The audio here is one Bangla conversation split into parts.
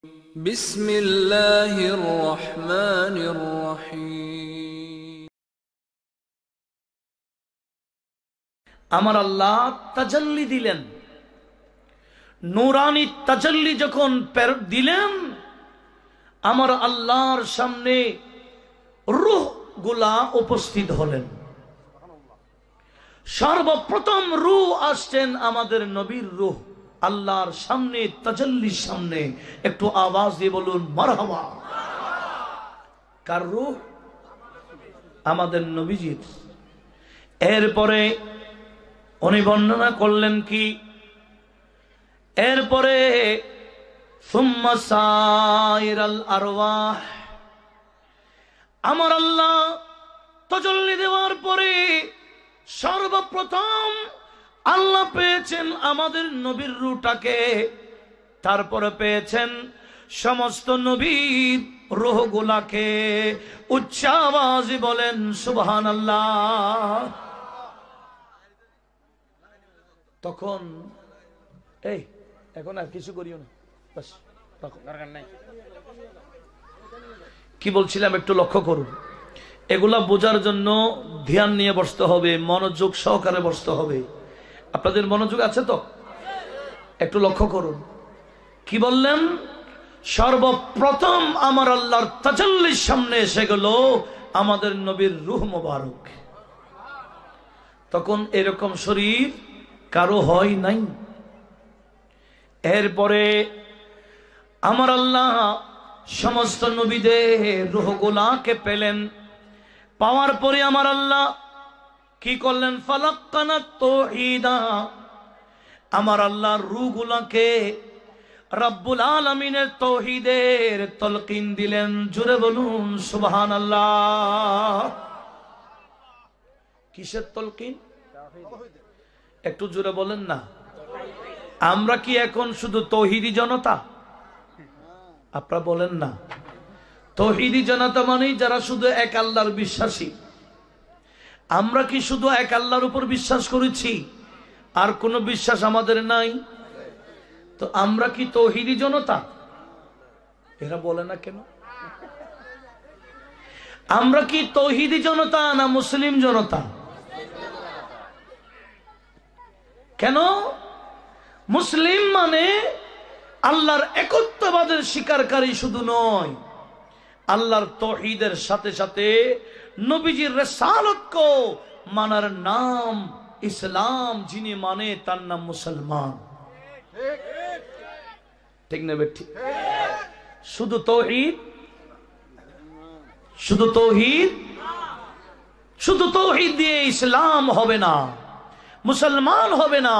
আমার আল্লাহ তাজাল্লি দিলেন নুরানি তাজাল্লি যখন দিলেন আমার আল্লাহর সামনে রুহ গুলা উপস্থিত হলেন সর্বপ্রথম রু আসছেন আমাদের নবীর রুহ আল্লাহর সামনে তাজল্লির সামনে একটু আওয়াজ দিয়ে বলুন মারহামা কার আমাদের নবীজির এরপরে উনি বর্ণনা করলেন কি এরপরে আমার আল্লাহ তজল্লি দেওয়ার পরে সর্বপ্রথম আল্লাহ পেয়েছেন আমাদের নবীর রুটাকে তারপরে পেয়েছেন সমস্ত নবীর রোহগুলাকে উচ্চাবাজ বলেন সুবহান আল্লাহ তখন এই এখন আর কিছু করিও না কি বলছিলাম একটু লক্ষ্য করুন এগুলা বোঝার জন্য ধ্যান নিয়ে বসতে হবে মনোযোগ সহকারে বসতে হবে আপনাদের মনোযোগ আছে তো একটু লক্ষ্য করুন কি বললেন সর্বপ্রথম আমার আল্লাহর তাচল্লিশ সামনে এসে গেল আমাদের নবীর রুহ মোবারক তখন এরকম শরীর কারো হয় নাই এরপরে আমার আল্লাহ সমস্ত নবীদের গোলাকে পেলেন পাওয়ার পরে আমার আল্লাহ কি করলেন ফালাক্কানা তৌহিদা আমার আল্লাহ রুগুলাকে রব্বুল আলমিনের তহিদের তলকিন দিলেন জুড়ে বলুন সুবহান আল্লাহ কিসের তলকিন একটু জুড়ে বলেন না আমরা কি এখন শুধু তহিদি জনতা আপনারা বলেন না তহিদি জনতা মানেই যারা শুধু এক আল্লাহর বিশ্বাসী আমরা কি শুধু এক আল্লাহর উপর বিশ্বাস করেছি আর কোনো বিশ্বাস আমাদের নাই তো আমরা কি তৌহিদি জনতা এরা বলে না কেন আমরা কি তহিদি জনতা না মুসলিম জনতা কেন মুসলিম মানে আল্লাহর একত্ববাদের শিকারকারী শুধু নয় আল্লাহর তহিদের সাথে সাথে নবীজির রেসালত কো মানার নাম ইসলাম যিনি মানে তার নাম মুসলমান ঠিক নেবে ঠিক শুধু তৌহিদ শুধু তৌহিদ শুধু তৌহিদ দিয়ে ইসলাম হবে না মুসলমান হবে না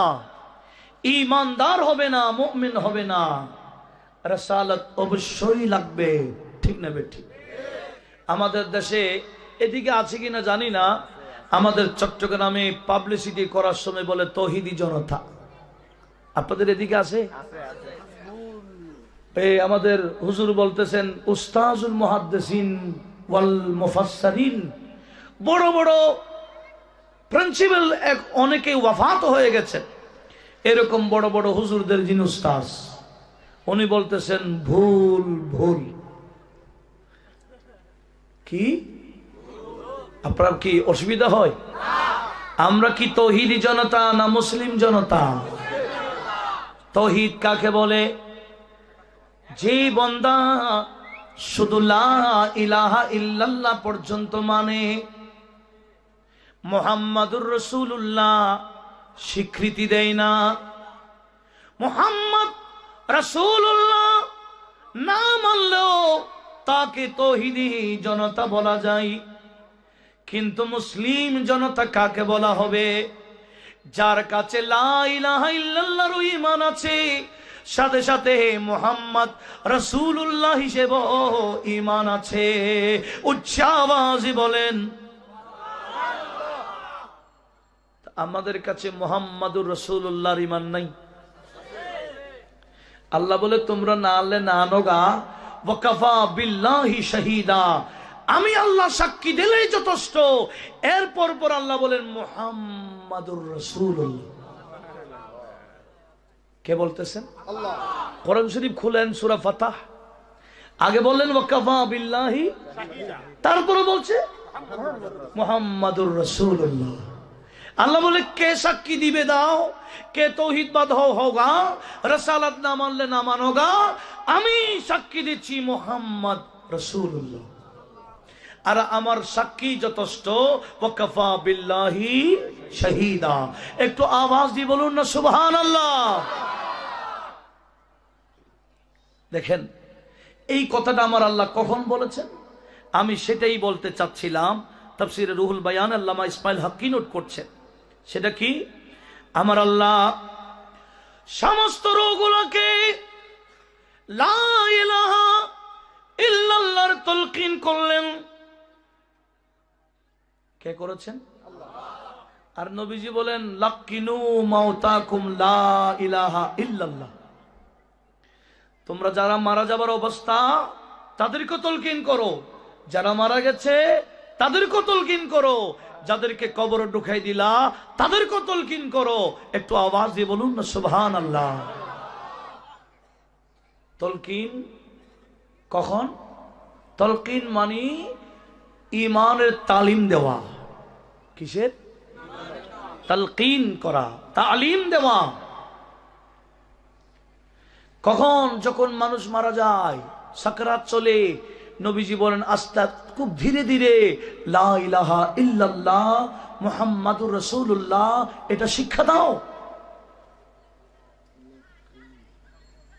ইমানদার হবে না মুমিন হবে না রসালত অবশ্যই লাগবে ঠিক নেবে ঠিক আমাদের দেশে এদিকে আছে কিনা জানি না আমাদের চট্টগ্রামে পাবলিসিটি করার সময় বলে তহিদি জনতা আপনাদের এদিকে আছে এই আমাদের হুজুর বলতেছেন উস্তাজুল মহাদ্দেসিন ওয়াল মুফাসসারিন বড় বড় প্রিন্সিপাল এক অনেকে ওয়াফাত হয়ে গেছে এরকম বড় বড় হুজুরদের যিনি উস্তাজ উনি বলতেছেন ভুল ভুল কি আপনার কি অসুবিধা হয় আমরা কি তহিদি জনতা না মুসলিম জনতা তহিদ কাকে বলে যে বন্দা শুধু ইলাহা ইল্লাল্লাহ পর্যন্ত মানে মোহাম্মদুর রসুল্লাহ স্বীকৃতি দেয় না মোহাম্মদ রসুল্লাহ না মানলেও তাকে তহিদি জনতা বলা যায় কিন্তু মুসলিম জনতা কাকে বলা হবে যার কাছে ইমান আছে সাথে সাথে মোহাম্মদ রসুল্লাহ হিসেবে ইমান আছে উচ্চাবাজি বলেন আমাদের কাছে মোহাম্মদুর রসুল্লাহর ইমান নাই আল্লাহ বলে তোমরা না আনলে না আনোগা বকাফা বিল্লাহি শহীদা আমি আল্লাহ সাক্ষী দিলেই যথেষ্ট এরপর পর আল্লাহ বলেন মোহাম্মদুর রসুল কে বলতেছেন করম শরীফ খুলেন সুরা ফাতাহ আগে বললেন বিল্লাহি তারপরে বলছে মোহাম্মদুর রসুল্লাহ আল্লাহ বলে কে সাক্ষী দিবে দাও কে তৌহিদবাদ রসালাত না মানলে না মানোগা আমি সাক্ষী দিচ্ছি মোহাম্মদ রসুল্লাহ আর আমার সাক্ষী যথেষ্ট ওয়াকাফা একটু আওয়াজ দিয়ে বলুন না সুবহান দেখেন এই কথাটা আমার আল্লাহ কখন বলেছেন আমি সেটাই বলতে চাচ্ছিলাম তাফসিরে রুহুল বায়ান আল্লামা ইসমাইল হাক্কি নোট করছেন সেটা কি আমার আল্লাহ সমস্ত রোগগুলোকে লাইলাহা ইল্লাল্লাহর তলকিন করলেন কে করেছেন আর নবীজি বলেন লাকিনু মাউতাকুম লা ইলাহা ইল্লাল্লাহ তোমরা যারা মারা যাবার অবস্থা তাদেরকে তলকিন করো যারা মারা গেছে তাদেরকে তলকিন করো যাদেরকে কবর ঢুকাই দিলা তাদেরকে তলকিন করো একটু আওয়াজ দিয়ে বলুন না সুবহান আল্লাহ তলকিন কখন তলকিন মানে ইমানের তালিম দেওয়া কিসের তালকিন করা তালিম দেওয়া কখন যখন মানুষ মারা যায় সাকরাত চলে নবীজি বলেন আস্তা খুব ধীরে ধীরে লাহা রসুল্লাহ এটা শিক্ষা দাও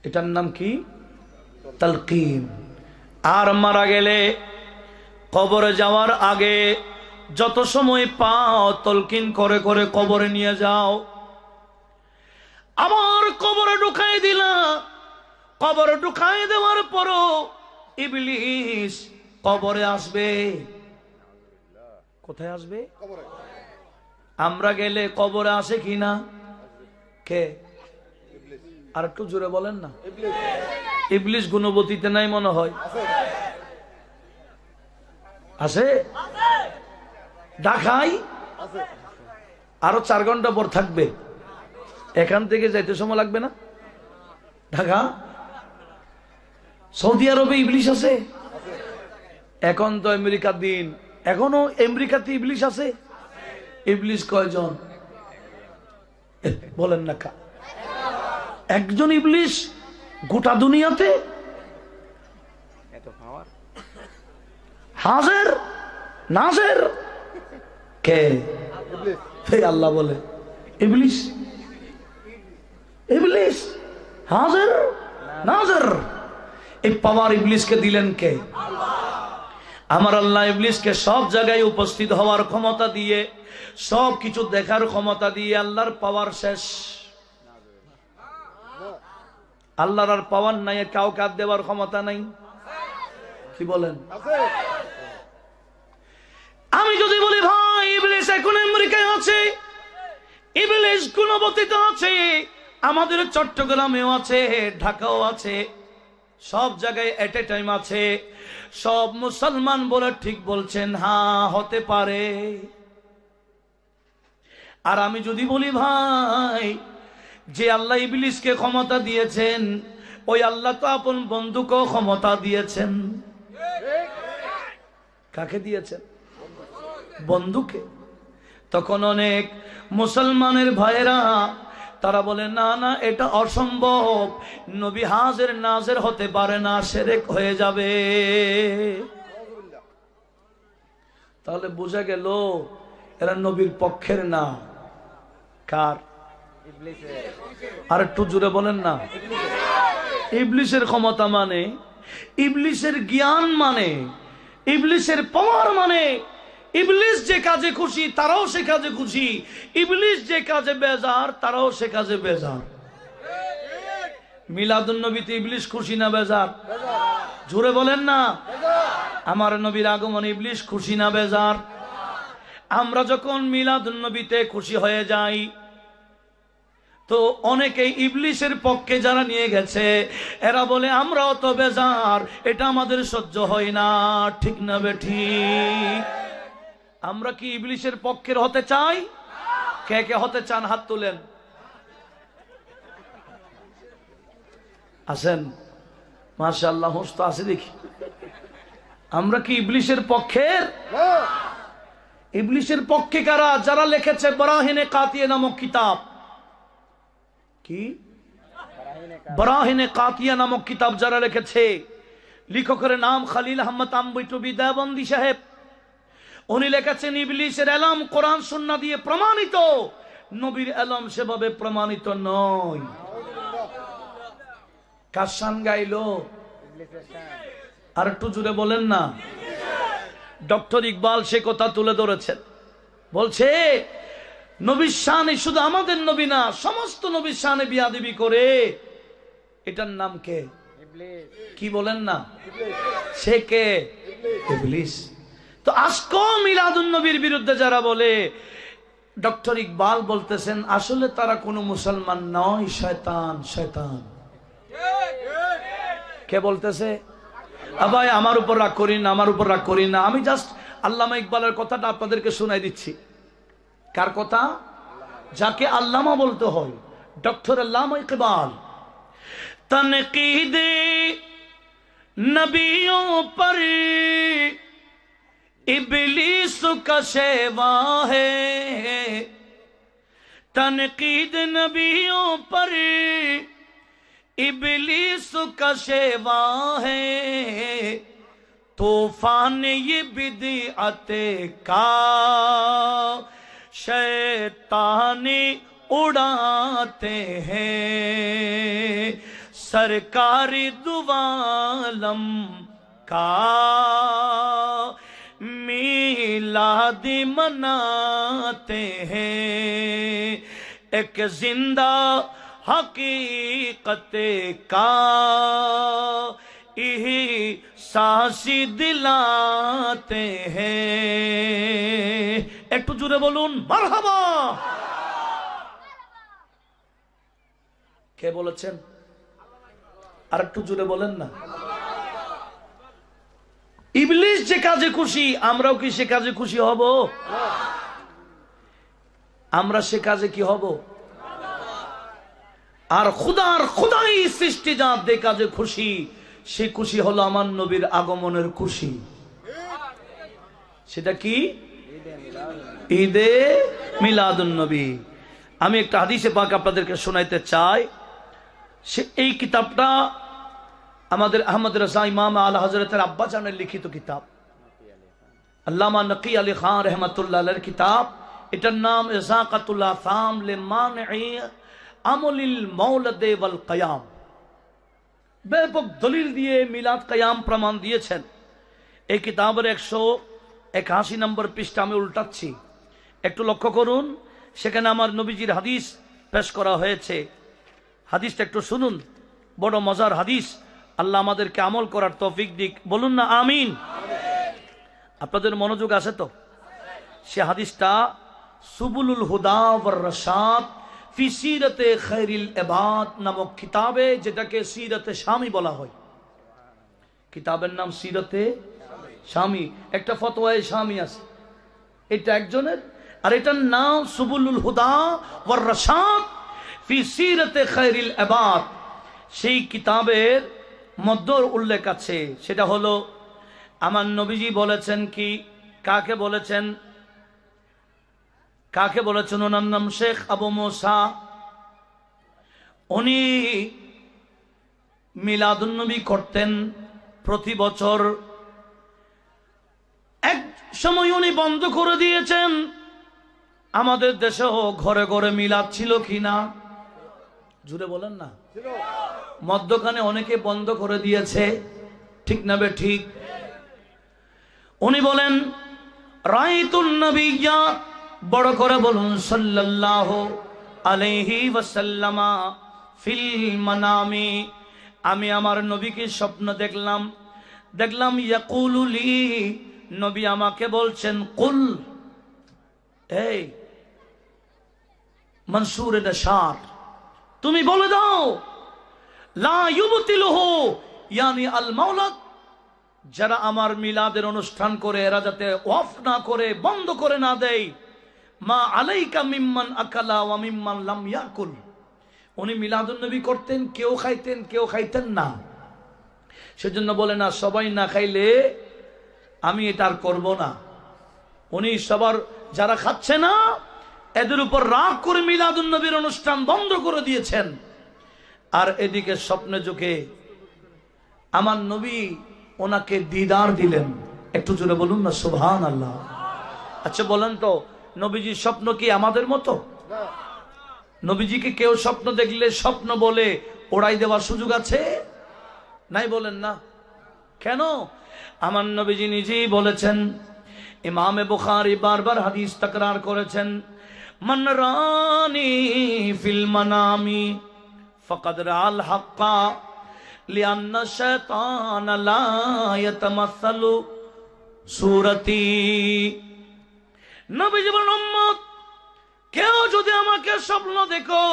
এটার নাম কি তালকিন আর মারা গেলে কবর যাওয়ার আগে যত সময় পাও তলকিন করে করে কবরে নিয়ে যাও আমার কবরে ঢুকাই দিলা কবরে ঢুকাই দেওয়ার পরও ইবলিস কবরে আসবে কোথায় আসবে আমরা গেলে কবরে আসে কি না কে আর একটু জোরে বলেন না ইবলিস গুণবতীতে নাই মনে হয় আছে ঢাকায় আরো চার ঘন্টা পর থাকবে এখান থেকে যাইতে সময় লাগবে না ঢাকা সৌদি আরবে ইবলিশ আছে এখন তো আমেরিকার দিন এখনো আমেরিকাতে ইবলিশ আছে ইবলিশ কয়জন বলেন না কা একজন ইবলিশ গোটা দুনিয়াতে হাজার নাজের কে হে আল্লাহ বলে ইবলিশ ইবলিশ হাজার নাজার এই পাওয়ার ইবলিশকে দিলেন কে আমার আল্লাহ ইবলিশকে সব জায়গায় উপস্থিত হওয়ার ক্ষমতা দিয়ে সব কিছু দেখার ক্ষমতা দিয়ে আল্লাহর পাওয়ার শেষ আল্লাহর আর পাওয়ার নাই কাউকে দেওয়ার ক্ষমতা নাই কি বলেন আমি যদি বলি ভাই ইবলিস এখন আমেরিকায় আছে ইবলিস গুণবতীতে আছে আমাদের চট্টগ্রামেও আছে ঢাকাও আছে সব জায়গায় এট এ টাইম আছে সব মুসলমান বলে ঠিক বলছেন হ্যাঁ হতে পারে আর আমি যদি বলি ভাই যে আল্লাহ ইবলিসকে ক্ষমতা দিয়েছেন ওই আল্লাহ তো আপন বন্ধুকেও ক্ষমতা দিয়েছেন কাকে দিয়েছেন বন্ধুকে তখন অনেক মুসলমানের ভাইরা তারা বলে না না এটা অসম্ভব নবী হাজের নাজের হতে পারে না সেরেক হয়ে যাবে তাহলে বুঝে গেল এরা নবীর পক্ষের না কার আর একটু জুড়ে বলেন না ইবলিশের ক্ষমতা মানে ইবলিশের জ্ঞান মানে ইবলিশের পাওয়ার মানে ইবলিশ যে কাজে খুশি তারাও সে কাজে খুশি ইবলিশ যে কাজে বেজার তারাও সে কাজে বেজার মিলাদুল নবীতে ইবলিশ খুশি না বেজার জোরে বলেন না আমার নবীর আগমন ইবলিশ খুশি না বেজার আমরা যখন মিলাদুল নবীতে খুশি হয়ে যাই তো অনেকেই ইবলিশের পক্ষে যারা নিয়ে গেছে এরা বলে আমরাও তো বেজার এটা আমাদের সহ্য হয় না ঠিক না বেঠিক আমরা কি ইবলিশের পক্ষের হতে চাই কে কে হতে চান হাত তুলেন আসেন মার্শাল্লাহ হোস তো আছে দেখি আমরা কি ইবলিশের পক্ষের ইবলিশের পক্ষে কারা যারা লিখেছে বরাহিনে কাতিয়ে নামক কিতাব কি বরাহিনে কাতিয়া নামক কিতাব যারা লিখেছে লিখকের নাম খালিল আহমদ আম্বুই টবি সাহেব উনি লেখাচ্ছেন ইবলিশের এলাম কোরআন সুন্না দিয়ে প্রমাণিত নবীর এলাম সেভাবে প্রমাণিত নয় কাশান গাইল আর একটু জুড়ে বলেন না ডক্টর ইকবাল সে কথা তুলে ধরেছেন বলছে নবীর শানি শুধু আমাদের নবী না সমস্ত নবীর শানে দেবী করে এটার নাম কে কি বলেন না সে কে ইবলিশ তো আজকো মিলাদুল নবীর বিরুদ্ধে যারা বলে ডক্টর ইকবাল বলতেছেন আসলে তারা কোনো মুসলমান নয় শয়তান শয়তান কে বলতেছে ভাই আমার উপর রাগ করি না আমার উপর রাগ করি না আমি জাস্ট আল্লামা ইকবালের কথাটা আপনাদেরকে শোনাই দিচ্ছি কার কথা যাকে আল্লামা বলতে হয় ডক্টর আল্লামা ইকবাল তনকিদ নবিयों पर ابلیس کا شیوا ہے تنقید نبیوں پر ابلیس کا شیوا ہے طوفان یہ بدعت اتے کا شیطان اڑاتے ہیں سرکاری دوالم کا मिलादी मनाते हैं एक जिंदा हकीकत का यही সাহসী দিলাতে হে একটু জুড়ে বলুন মারহাবা কে বলেছেন আর একটু জুড়ে বলেন না ইবলিশ যে কাজে খুশি আমরাও কি সে কাজে খুশি হব আমরা সে কাজে কি হব আর খুদার খুদাই সৃষ্টি যার যে কাজে খুশি সে খুশি হলো আমার নবীর আগমনের খুশি সেটা কি ঈদে মিলাদুন নবী আমি একটা হাদিসে পাক আপনাদেরকে শোনাইতে চাই সে এই কিতাবটা আমাদের আহমদ রাজা ইমাম আল হজরতের আব্বাজানের লিখিত কিতাব আল্লামা নকি আলী খান রহমতুল্লাহ কিতাব এটার নাম ইজাকাতুল্লাহ ফাম কায়াম ব্যাপক দলিল দিয়ে মিলাদ কায়াম প্রমাণ দিয়েছেন এই কিতাবের একশো একাশি নম্বর পৃষ্ঠা আমি উল্টাচ্ছি একটু লক্ষ্য করুন সেখানে আমার নবীজির হাদিস পেশ করা হয়েছে হাদিসটা একটু শুনুন বড় মজার হাদিস আল্লাহ আমাদেরকে আমল করার তফিক দিক বলুন না আমিন আপনাদের মনোযোগ আছে তো সে হাদিসটা সুবুলুল হুদাবর রসাদ নামক কিতাবে যেটাকে সিরতে স্বামী বলা হয় কিতাবের নাম সিরতে স্বামী একটা স্বামী আছে এটা একজনের আর এটার নাম সুবুলুল হুদা রসাদ সেই কিতাবের মধ্যর উল্লেখ আছে সেটা হলো আমার নবীজি বলেছেন কি কাকে বলেছেন কাকে বলেছেন ওনার নাম শেখ আবু মোসা উনি মিলাদুন্নবী করতেন প্রতি বছর এক সময় উনি বন্ধ করে দিয়েছেন আমাদের দেশেও ঘরে ঘরে মিলাদ ছিল কিনা জুড়ে বলেন না মদ্যখানে অনেকে বন্ধ করে দিয়েছে ঠিক না ঠিক উনি বলেন রায়তুন্নবিয়া বড় করে বলুন সাল্লাহ আলহি ওয়াসাল্লামা ফিল মানামি আমি আমার নবীকে স্বপ্ন দেখলাম দেখলাম ইয়াকুলুলি নবী আমাকে বলছেন কুল এই মনসুর এটা ষাট তুমি বলে দাও যারা আমার মিলাদের অনুষ্ঠান করে এরা যাতে অফ না করে বন্ধ করে না দেয় মা আলাইকা মিম্মান আকালা ওয়া মিম্মান লাম ইয়াকুল উনি মিলাদুন্নবী করতেন কেউ খাইতেন কেউ খাইতেন না সেজন্য বলে না সবাই না খাইলে আমি এটা আর করবো না উনি সবার যারা খাচ্ছে না এদের উপর রাগ করে নবীর অনুষ্ঠান বন্ধ করে দিয়েছেন আর এদিকে স্বপ্নে চোখে আমার নবী ওনাকে দিদার দিলেন একটু জোরে বলুন না সুহান আল্লাহ আচ্ছা বলেন তো নবীজির স্বপ্ন কি আমাদের মতো নবীজিকে কেউ স্বপ্ন দেখলে স্বপ্ন বলে ওড়াই দেওয়ার সুযোগ আছে নাই বলেন না কেন আমার নবীজি নিজেই বলেছেন ইমামে বুখারি বারবার হাদিস তাকরার করেছেন من رانی فی المنامی فقد رال حقا لأن الشیطان لا يتمثل سورتی নবী জীবন কেউ যদি আমাকে স্বপ্ন দেখো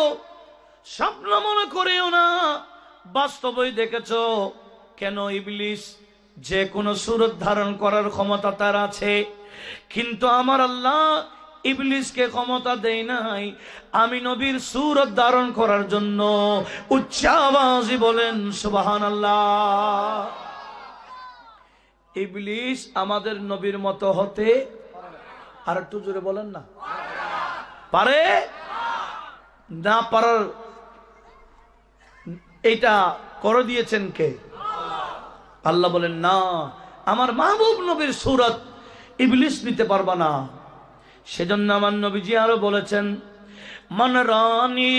স্বপ্ন মনে করেও না বাস্তবই দেখেছ কেন ইবলিশ যে কোনো সুরত ধারণ করার ক্ষমতা তার আছে কিন্তু আমার আল্লাহ ইবলিসকে ক্ষমতা দেই নাই আমি নবীর সুরত ধারণ করার জন্য উচ্চাবাজি বলেন সুবাহান আল্লাহ ইবলিস আমাদের নবীর মতো হতে আর একটু জোরে বলেন না পারে না পারার এটা করে দিয়েছেন কে আল্লাহ বলেন না আমার মাহবুব নবীর সুরত ইবলিস নিতে পারবা না সেজন্য আমার নবীজি আরো বলেছেন মন রানি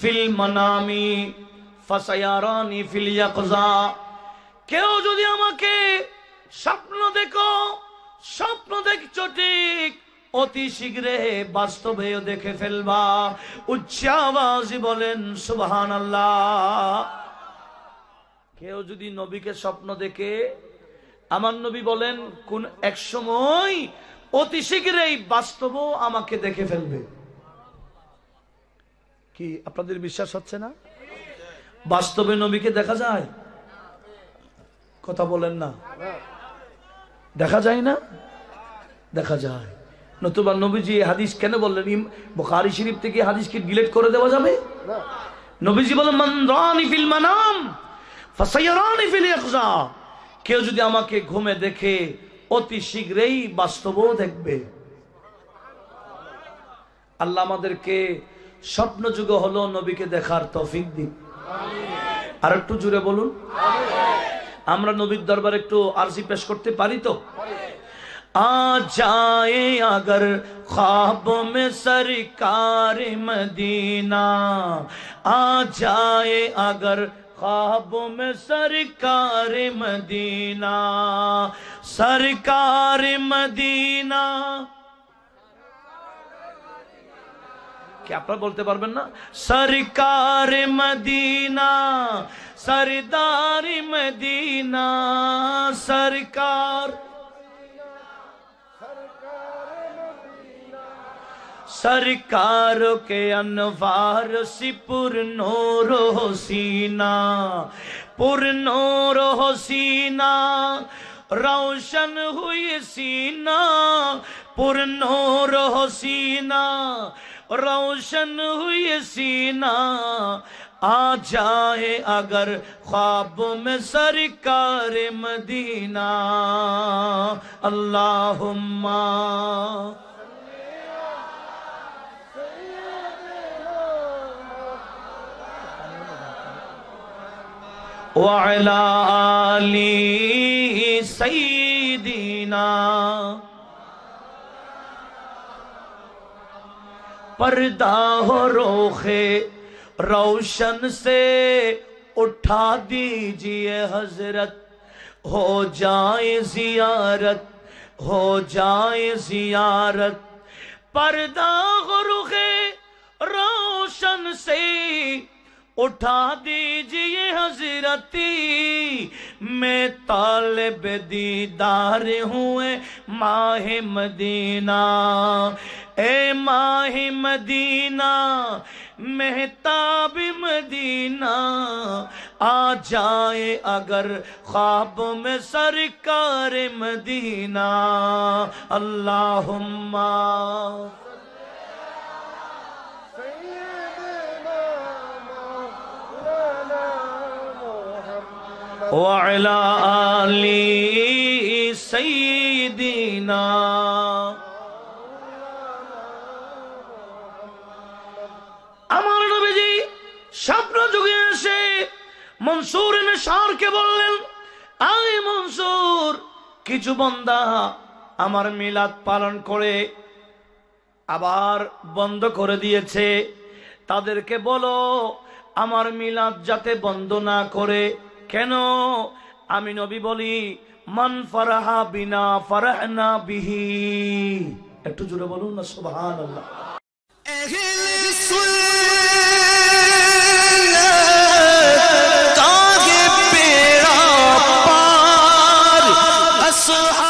ফিল মনামি ফাসায়ারানি ফিল ইয়াকজা কেউ যদি আমাকে স্বপ্ন দেখো স্বপ্ন দেখছো ঠিক অতি শীঘ্রে বাস্তবে দেখে ফেলবা উচ্চাবাজি বলেন সুবহান আল্লাহ কেউ যদি নবীকে স্বপ্ন দেখে আমার নবী বলেন কোন এক সময় অতি শীঘ্রই বাস্তবও আমাকে দেখে ফেলবে কি আপনাদের বিশ্বাস হচ্ছে না বাস্তবে নবীকে দেখা যায় কথা বলেন না দেখা যায় না দেখা যায় নতুবা নবীজি হাদিস কেন বললেন বোখারি শরীফ থেকে হাদিসকে ডিলেট করে দেওয়া যাবে নবীজি বলেন মানাম কেউ যদি আমাকে ঘুমে দেখে অতি শীঘ্রই বাস্তবও দেখবে আল্লাহ আমাদেরকে স্বপ্ন যুগ হলো নবীকে দেখার তফিক দিন আর একটু জুড়ে বলুন আমরা নবীর দরবার একটু আরজি পেশ করতে পারি তো आ जाए अगर ख्वाबों में মদিনা मदीना आ میں سرکار مدینہ سرکار مدینہ کیا پر بولتے پڑا سرکار مدینہ سردار مدینہ سرکار مدینہ سرکار کے انوار سی پر سینا پر نور ہو سینا روشن ہوئی سینہ نور ہو سینا روشن ہوئی سینہ آ جائے اگر خواب میں سرکار مدینہ اللہم آلی سیدینا پردہ ہو روخے روشن سے اٹھا دیجئے حضرت ہو جائے زیارت ہو جائے زیارت پردہ روخے روشن سے اٹھا دیجئے حضرتی میں طالب دیدار ہوں ماہ مدینہ اے ماہ مدینہ محتاب مدینہ آ جائے اگر خواب میں سرکار مدینہ اللہ وعلى آل আমার নবীজি স্বপ্ন যুগে এসে মনসুর সারকে বললেন আরে মনসুর কিছু বন্দা আমার মিলাদ পালন করে আবার বন্ধ করে দিয়েছে তাদেরকে বলো আমার মিলাদ যাতে বন্ধ না করে কেন আমি নবী বলি মন ফারাহা বিনা ফারাহনা বিহি একটু জুড়ে বলুন না সুবহান আল্লাহ صحاب